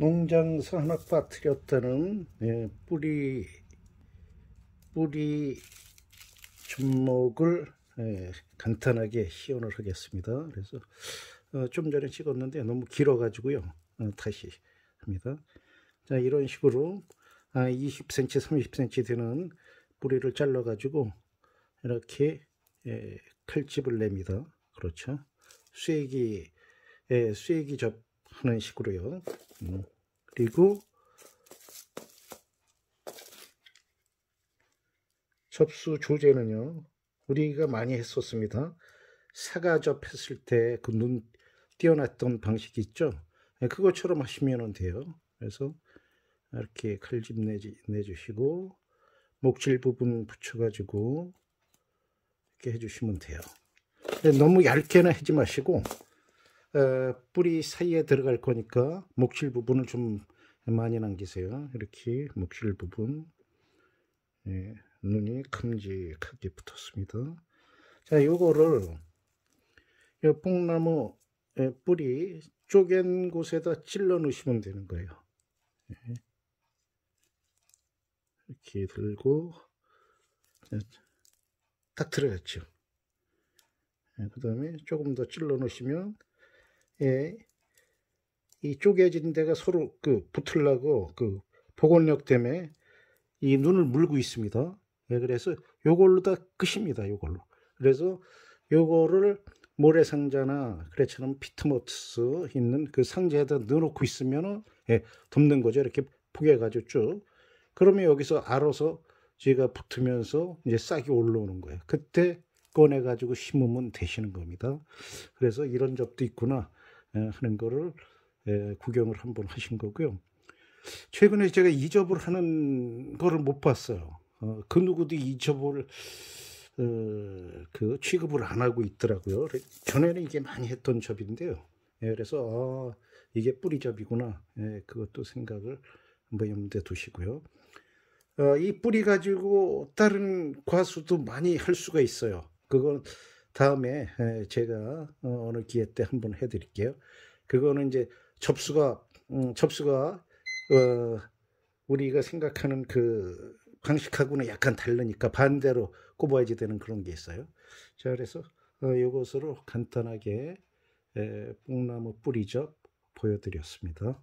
농장 하나 빠뜨렸다는 예, 뿌리 뿌리 접목을 예, 간단하게 시연을 하겠습니다. 그래서 어, 좀 전에 찍었는데 너무 길어가지고요. 어, 다시 합니다. 자 이런 식으로 아, 20cm, 30cm 되는 뿌리를 잘라가지고 이렇게 예, 칼집을 냅니다. 그렇죠. 쇠기 예, 쇠기 접 하는 식으로요. 음. 그리고 접수 조제는요. 우리가 많이 했었습니다. 사과접 했을 때 그 눈 띄어놨던 방식 있죠. 예, 그것처럼 하시면 돼요. 그래서 이렇게 칼집 내지, 내주시고 목질 부분 붙여가지고 이렇게 해주시면 돼요. 너무 얇게는 하지 마시고 어, 뿌리 사이에 들어갈 거니까 목실 부분을 좀 많이 남기세요. 이렇게 목실 부분 예, 눈이 큼직하게 붙었습니다. 자, 요거를 요 뽕나무 예, 뿌리 쪼갠 곳에다 찔러 놓으시면 되는 거예요. 예. 이렇게 들고 딱 들어갔죠. 예, 그 다음에 조금 더 찔러 놓으시면 예, 이 쪼개진 데가 서로 그 붙으려고 그 복원력 때문에 이 눈을 물고 있습니다. 예, 그래서 요걸로 다 끝입니다. 요걸로. 그래서 요거를 모래상자나 그래처럼 피트모스 있는 그 상자에다 넣어놓고 있으면 예, 덮는 거죠. 이렇게 포개가지고 쭉. 그러면 여기서 알아서 쥐가 붙으면서 이제 싹이 올라오는 거예요. 그때 꺼내가지고 심으면 되시는 겁니다. 그래서 이런 접도 있구나. 예, 하는 거를 예, 구경을 한번 하신 거고요. 최근에 제가 이접을 하는 거를 못 봤어요. 어, 그 누구도 이접을 어, 그 취급을 안 하고 있더라고요. 전에는 이게 많이 했던 접인데요. 예, 그래서 아, 이게 뿌리접이구나. 그것도 생각을 한번 염두에 두시고요. 어, 이 뿌리 가지고 다른 과수도 많이 할 수가 있어요. 그건 다음에 예, 제가 어, 어느 기회 때 한번 해드릴게요. 그거는 이제 접수가 음, 접수가 어, 우리가 생각하는 그 방식하고는 약간 다르니까 반대로 꼽아야지 되는 그런 게 있어요. 자 그래서 어, 이것으로 간단하게 에, 예, 뽕나무 뿌리죠 보여드렸습니다.